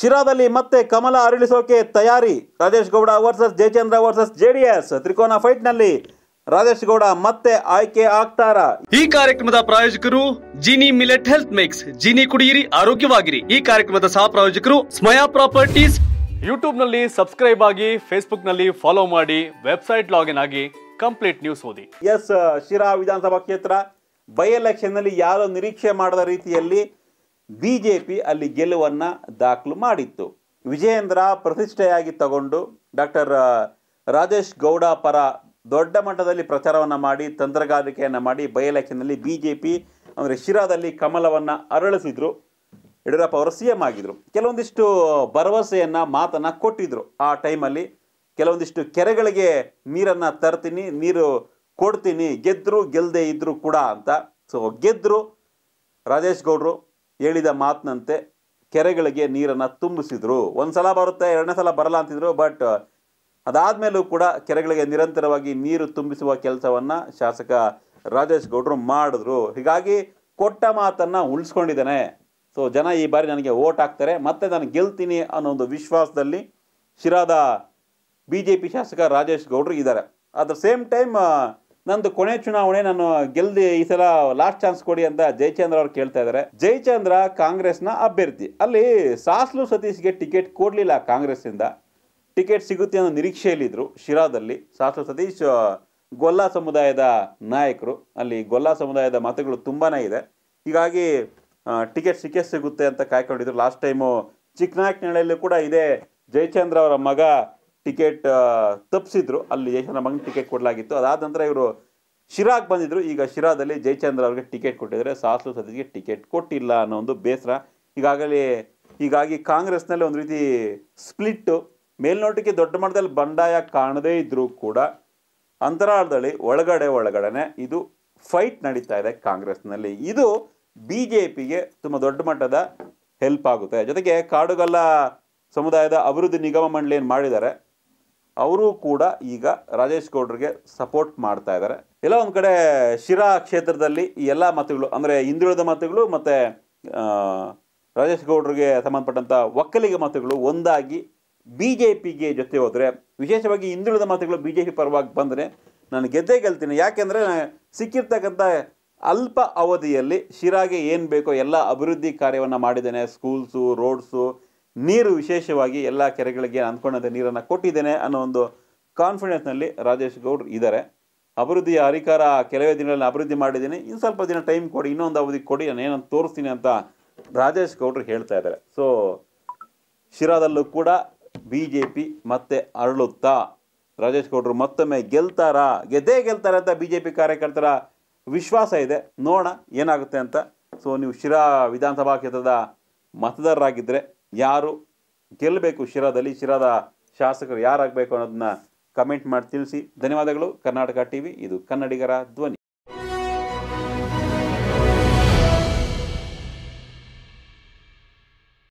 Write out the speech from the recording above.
ಶಿರಾದಲ್ಲಿ ಮತ್ತೆ ಕಮಲ ಅರಳಿಸೋಕೆ ತಯಾರಿ Rajesh Gowda versus Jayachandra versus JDS ತ್ರಿಕೋನ ಫೈಟ್ನಲ್ಲಿ ರಾಜೇಶ್ ಗೌಡ ಮತ್ತೆ ಆಯ್ಕೆ ಆಗ್ತಾರ ಈ ಕಾರ್ಯಕ್ರಮದ ಪ್ರಾಯೋಜಕರು Jini millet health mix Jini ಕುಡಿಯಿರಿ ಆರೋಗ್ಯವಾಗಿರಿ ಈ ಕಾರ್ಯಕ್ರಮದ ಸಹ ಪ್ರಾಯೋಜಕರು ಸ್ಮಯಾ ಪ್ರಾಪರ್ಟೀಸ್ ಯೂಟ್ಯೂಬ್ ನಲ್ಲಿ ಸಬ್ಸ್ಕ್ರೈಬ್ ಆಗಿ ಫೇಸ್ಬುಕ್ ನಲ್ಲಿ ಫಾಲೋ ಮಾಡಿ ವೆಬ್ಸೈಟ್ ಲಾಗಿನ್ ಆಗಿ ಕಂಪ್ಲೀಟ್ ನ್ಯೂಸ್ ಓದಿ ಎಸ್ ಶಿರಾ ವಿಧಾನಸಭಾ ಕ್ಷೇತ್ರ ಬೈ ಎಲೆಕ್ಷನ್ ನಲ್ಲಿ ಯಾರು ನಿರೀಕ್ಷೆ ಮಾಡದ ರೀತಿಯಲ್ಲಿ ಬಿ ಜೆ ಪಿ ಅಲ್ಲಿ ಗೆಲುವನ್ನು ದಾಖಲು ಮಾಡಿತ್ತು ವಿಜಯೇಂದ್ರ ಪ್ರತಿಷ್ಠೆಯಾಗಿ ತಗೊಂಡು ಡಾಕ್ಟರ್ ರಾಜೇಶ್ ಗೌಡ ಪರ ದೊಡ್ಡ ಮಟ್ಟದಲ್ಲಿ ಪ್ರಚಾರವನ್ನು ಮಾಡಿ ತಂತ್ರಗಾರಿಕೆಯನ್ನು ಮಾಡಿ ಬೈ ಎಲೆಕ್ಷನ್ನಲ್ಲಿ ಬಿ ಜೆ ಪಿ ಅಂದರೆ ಶಿರಾದಲ್ಲಿ ಕಮಲವನ್ನು ಅರಳಿಸಿದರು ಯಡಿಯೂರಪ್ಪ ಅವರು ಸಿ ಎಂ ಆಗಿದ್ದರು ಕೆಲವೊಂದಿಷ್ಟು ಭರವಸೆಯನ್ನು ಮಾತನ್ನು ಕೊಟ್ಟಿದ್ದರು ಆ ಟೈಮಲ್ಲಿ ಕೆಲವೊಂದಿಷ್ಟು ಕೆರೆಗಳಿಗೆ ನೀರನ್ನು ತರ್ತೀನಿ ನೀರು ಕೊಡ್ತೀನಿ ಗೆದ್ದರು ಗೆಲ್ಲದೆ ಇದ್ದರೂ ಕೂಡ ಅಂತ ಸೊ ಗೆದ್ದರು ರಾಜೇಶ್ ಗೌಡರು ಹೇಳಿದ ಮಾತಿನಂತೆ ಕೆರೆಗಳಿಗೆ ನೀರನ್ನು ತುಂಬಿಸಿದ್ರು ಒಂದು ಸಲ ಬರುತ್ತೆ ಎರಡನೇ ಸಲ ಬರಲ್ಲ ಅಂತಿದ್ರು ಬಟ್ ಅದಾದಮೇಲೂ ಕೂಡ ಕೆರೆಗಳಿಗೆ ನಿರಂತರವಾಗಿ ನೀರು ತುಂಬಿಸುವ ಕೆಲಸವನ್ನು ಶಾಸಕ ರಾಜೇಶ್ ಗೌಡ್ರು ಮಾಡಿದ್ರು ಹೀಗಾಗಿ ಕೊಟ್ಟ ಮಾತನ್ನು ಉಳಿಸ್ಕೊಂಡಿದ್ದಾನೆ ಸೊ ಜನ ಈ ಬಾರಿ ನನಗೆ ಓಟ್ ಹಾಕ್ತಾರೆ ಮತ್ತೆ ನಾನು ಗೆಲ್ತೀನಿ ಅನ್ನೋ ಒಂದು ವಿಶ್ವಾಸದಲ್ಲಿ ಶಿರಾದ ಬಿ ಜೆ ಪಿ ಶಾಸಕ ರಾಜೇಶ್ ಗೌಡ್ರು ಇದ್ದಾರೆ ಅಟ್ ದ ಸೇಮ್ ಟೈಮ್ ನಂದು ಕೊನೆ ಚುನಾವಣೆ ನಾನು ಗೆಲ್ದಿ ಈ ಸಲ ಲಾಸ್ಟ್ ಚಾನ್ಸ್ ಕೊಡಿ ಅಂತ ಜಯಚಂದ್ರ ಅವ್ರು ಕೇಳ್ತಾ ಇದಾರೆ ಜಯಚಂದ್ರ ಕಾಂಗ್ರೆಸ್ನ ಅಭ್ಯರ್ಥಿ ಅಲ್ಲಿ ಸಾಸ್ಲು ಸತೀಶ್ಗೆ ಟಿಕೆಟ್ ಕೊಡಲಿಲ್ಲ ಕಾಂಗ್ರೆಸ್ಸಿಂದ ಟಿಕೆಟ್ ಸಿಗುತ್ತೆ ಅನ್ನೋ ನಿರೀಕ್ಷೆಯಲ್ಲಿದ್ದರು ಶಿರಾದಲ್ಲಿ ಸಾಸ್ಲು ಸತೀಶ್ ಗೊಲ್ಲಾ ಸಮುದಾಯದ ನಾಯಕರು ಅಲ್ಲಿ ಗೊಲ್ಲಾ ಸಮುದಾಯದ ಮತಗಳು ತುಂಬಾ ಇದೆ ಹೀಗಾಗಿ ಟಿಕೆಟ್ ಸಿಕ್ಕೇ ಸಿಗುತ್ತೆ ಅಂತ ಕಾಯ್ಕೊಂಡಿದ್ರು ಲಾಸ್ಟ್ ಟೈಮು ಚಿಕ್ಕನಾಯಕನಹಳ್ಳಿಯಲ್ಲೂ ಕೂಡ ಇದೆ ಜಯಚಂದ್ರ ಅವರ ಮಗ ಟಿಕೆಟ್ ತಪ್ಪಿಸಿದ್ರು ಅಲ್ಲಿ ಜಯಚಂದ್ರ ಮಗನ ಟಿಕೆಟ್ ಕೊಡಲಾಗಿತ್ತು ಅದಾದ ನಂತರ ಇವರು ಶಿರಾಗೆ ಬಂದಿದ್ರು ಈಗ ಶಿರಾದಲ್ಲಿ ಜಯಚಂದ್ರ ಅವ್ರಿಗೆ ಟಿಕೆಟ್ ಕೊಟ್ಟಿದ್ದಾರೆ ಸಾಸು ಸದಸ್ಯರಿಗೆ ಟಿಕೆಟ್ ಕೊಟ್ಟಿಲ್ಲ ಅನ್ನೋ ಒಂದು ಬೇಸರ ಈಗಾಗಲೇ ಹೀಗಾಗಿ ಕಾಂಗ್ರೆಸ್ನಲ್ಲಿ ಒಂದು ರೀತಿ ಸ್ಪ್ಲಿಟ್ಟು ಮೇಲ್ನೋಟಕ್ಕೆ ದೊಡ್ಡ ಮಟ್ಟದಲ್ಲಿ ಬಂಡಾಯ ಕಾಣದೇ ಇದ್ದರೂ ಕೂಡ ಅಂತರಾಳದಲ್ಲಿ ಒಳಗಡೆ ಒಳಗಡೆ ಇದು ಫೈಟ್ ನಡೀತಾ ಇದೆ ಕಾಂಗ್ರೆಸ್ನಲ್ಲಿ ಇದು ಬಿ ಜೆ ಪಿಗೆ ತುಂಬ ದೊಡ್ಡ ಮಟ್ಟದ ಹೆಲ್ಪ್ ಆಗುತ್ತೆ ಜೊತೆಗೆ ಕಾಡುಗಲ್ಲ ಸಮುದಾಯದ ಅಭಿವೃದ್ಧಿ ನಿಗಮ ಮಂಡಳಿ ಏನು ಮಾಡಿದ್ದಾರೆ ಅವರು ಕೂಡ ಈಗ ರಾಜೇಶ್ ಗೌಡ್ರಿಗೆ ಸಪೋರ್ಟ್ ಮಾಡ್ತಾ ಇದ್ದಾರೆ ಎಲ್ಲ ಒಂದು ಕಡೆ ಶಿರಾ ಕ್ಷೇತ್ರದಲ್ಲಿ ಎಲ್ಲ ಮತಗಳು ಅಂದರೆ ಹಿಂದುಳಿದ ಮತಗಳು ಮತ್ತು ರಾಜೇಶ್ ಗೌಡ್ರಿಗೆ ಸಂಬಂಧಪಟ್ಟಂಥ ಒಕ್ಕಲಿಗ ಮತಗಳು ಒಂದಾಗಿ ಬಿ ಜೆ ಪಿಗೆ ಜೊತೆ ಹೋದರೆ ವಿಶೇಷವಾಗಿ ಹಿಂದುಳಿದ ಮತಗಳು ಬಿ ಜೆ ಪಿ ಪರವಾಗಿ ಬಂದರೆ ನಾನು ಗೆದ್ದೇ ಗೆಲ್ತೀನಿ ಯಾಕೆಂದರೆ ಸಿಕ್ಕಿರ್ತಕ್ಕಂಥ ಅಲ್ಪ ಅವಧಿಯಲ್ಲಿ ಶಿರಾಗೆ ಏನು ಬೇಕೋ ಎಲ್ಲ ಅಭಿವೃದ್ಧಿ ಕಾರ್ಯವನ್ನು ಮಾಡಿದ್ದೇನೆ ಸ್ಕೂಲ್ಸು ರೋಡ್ಸು ನೀರು ವಿಶೇಷವಾಗಿ ಎಲ್ಲ ಕೆರೆಗಳಿಗೆ ಅಂದ್ಕೊಂಡಂತೆ ನೀರನ್ನು ಕೊಟ್ಟಿದ್ದೇನೆ ಅನ್ನೋ ಒಂದು ಕಾನ್ಫಿಡೆನ್ಸ್ನಲ್ಲಿ ರಾಜೇಶ್ ಗೌಡ್ರು ಇದ್ದಾರೆ ಅಭಿವೃದ್ಧಿಯ ಅಧಿಕಾರ ಕೆಲವೇ ದಿನಗಳಲ್ಲಿ ಅಭಿವೃದ್ಧಿ ಮಾಡಿದ್ದೀನಿ ಇನ್ನು ಸ್ವಲ್ಪ ದಿನ ಟೈಮ್ ಕೊಡಿ ಇನ್ನೊಂದು ಅವಧಿ ಕೊಡಿ ನಾನು ಏನಂತ ತೋರಿಸ್ತೀನಿ ಅಂತ ರಾಜೇಶ್ ಗೌಡ್ರು ಹೇಳ್ತಾ ಇದ್ದಾರೆ ಸೊ ಶಿರಾದಲ್ಲೂ ಕೂಡ ಬಿ ಜೆ ಪಿ ಮತ್ತೆ ಅರಳುತ್ತಾ ರಾಜೇಶ್ ಗೌಡ್ರು ಮತ್ತೊಮ್ಮೆ ಗೆಲ್ತಾರಾ ಗೆದ್ದೇ ಗೆಲ್ತಾರೆ ಅಂತ ಬಿ ಜೆ ಪಿ ಕಾರ್ಯಕರ್ತರ ವಿಶ್ವಾಸ ಇದೆ ನೋಡೋಣ ಏನಾಗುತ್ತೆ ಅಂತ ಸೊ ನೀವು ಶಿರಾ ವಿಧಾನಸಭಾ ಕ್ಷೇತ್ರದ ಮತದಾರರಾಗಿದ್ದರೆ ಯಾರು ಗೆಲ್ಲಬೇಕು ಶಿರಾದಲ್ಲಿ ಶಿರಾದ ಶಾಸಕರು ಯಾರಾಗಬೇಕು ಅನ್ನೋದನ್ನ ಕಮೆಂಟ್ ಮಾಡಿ ತಿಳಿಸಿ ಧನ್ಯವಾದಗಳು ಕರ್ನಾಟಕ ಟಿ ಇದು ಕನ್ನಡಿಗರ ಧ್ವನಿ